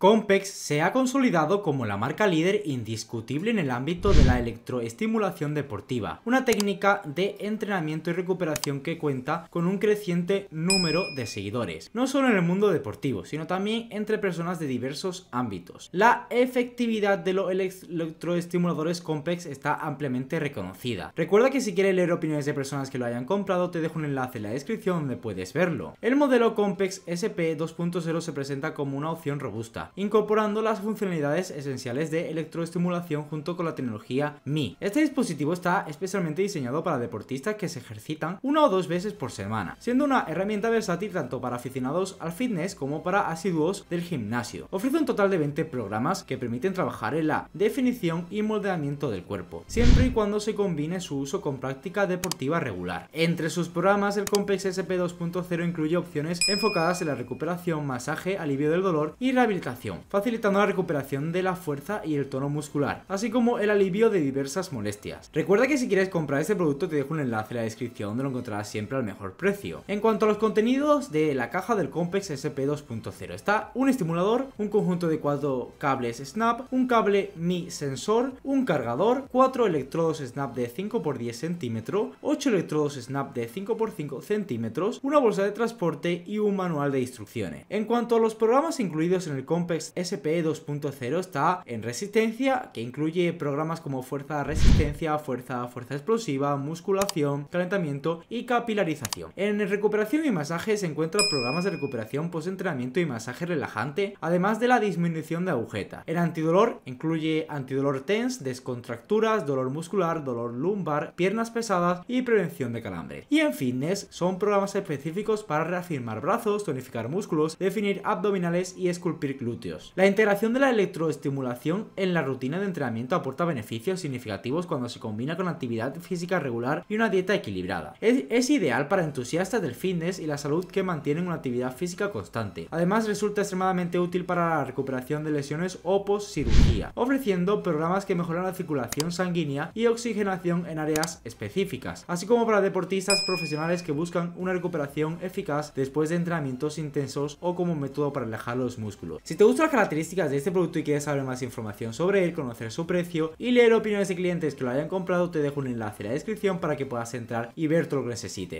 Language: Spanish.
Compex se ha consolidado como la marca líder indiscutible en el ámbito de la electroestimulación deportiva, una técnica de entrenamiento y recuperación que cuenta con un creciente número de seguidores, no solo en el mundo deportivo, sino también entre personas de diversos ámbitos. La efectividad de los electroestimuladores Compex está ampliamente reconocida. Recuerda que si quieres leer opiniones de personas que lo hayan comprado, te dejo un enlace en la descripción donde puedes verlo. El modelo Compex SP 2.0 se presenta como una opción robusta incorporando las funcionalidades esenciales de electroestimulación junto con la tecnología Mi. Este dispositivo está especialmente diseñado para deportistas que se ejercitan una o dos veces por semana, siendo una herramienta versátil tanto para aficionados al fitness como para asiduos del gimnasio. Ofrece un total de 20 programas que permiten trabajar en la definición y moldeamiento del cuerpo, siempre y cuando se combine su uso con práctica deportiva regular. Entre sus programas, el Complex SP 2.0 incluye opciones enfocadas en la recuperación, masaje, alivio del dolor y rehabilitación facilitando la recuperación de la fuerza y el tono muscular, así como el alivio de diversas molestias. Recuerda que si quieres comprar este producto te dejo un enlace en la descripción donde lo encontrarás siempre al mejor precio. En cuanto a los contenidos de la caja del Complex SP 2.0 está un estimulador, un conjunto de cuatro cables Snap, un cable Mi sensor, un cargador, cuatro electrodos Snap de 5x10 cm, 8 electrodos Snap de 5x5 cm, una bolsa de transporte y un manual de instrucciones. En cuanto a los programas incluidos en el Complex sp 2.0 está en resistencia, que incluye programas como fuerza resistencia, fuerza, fuerza explosiva, musculación, calentamiento y capilarización. En recuperación y masaje se encuentran programas de recuperación post-entrenamiento y masaje relajante, además de la disminución de agujeta. El antidolor incluye antidolor TENS, descontracturas, dolor muscular, dolor lumbar, piernas pesadas y prevención de calambre. Y en fitness son programas específicos para reafirmar brazos, tonificar músculos, definir abdominales y esculpir glúteos la integración de la electroestimulación en la rutina de entrenamiento aporta beneficios significativos cuando se combina con actividad física regular y una dieta equilibrada. Es, ideal para entusiastas del fitness y la salud que mantienen una actividad física constante. Además, resulta extremadamente útil para la recuperación de lesiones o post-cirugía, ofreciendo programas que mejoran la circulación sanguínea y oxigenación en áreas específicas, así como para deportistas profesionales que buscan una recuperación eficaz después de entrenamientos intensos o como método para alejar los músculos otras las características de este producto y quieres saber más información sobre él, conocer su precio y leer opiniones de clientes que lo hayan comprado, te dejo un enlace en la descripción para que puedas entrar y ver todo lo que necesites.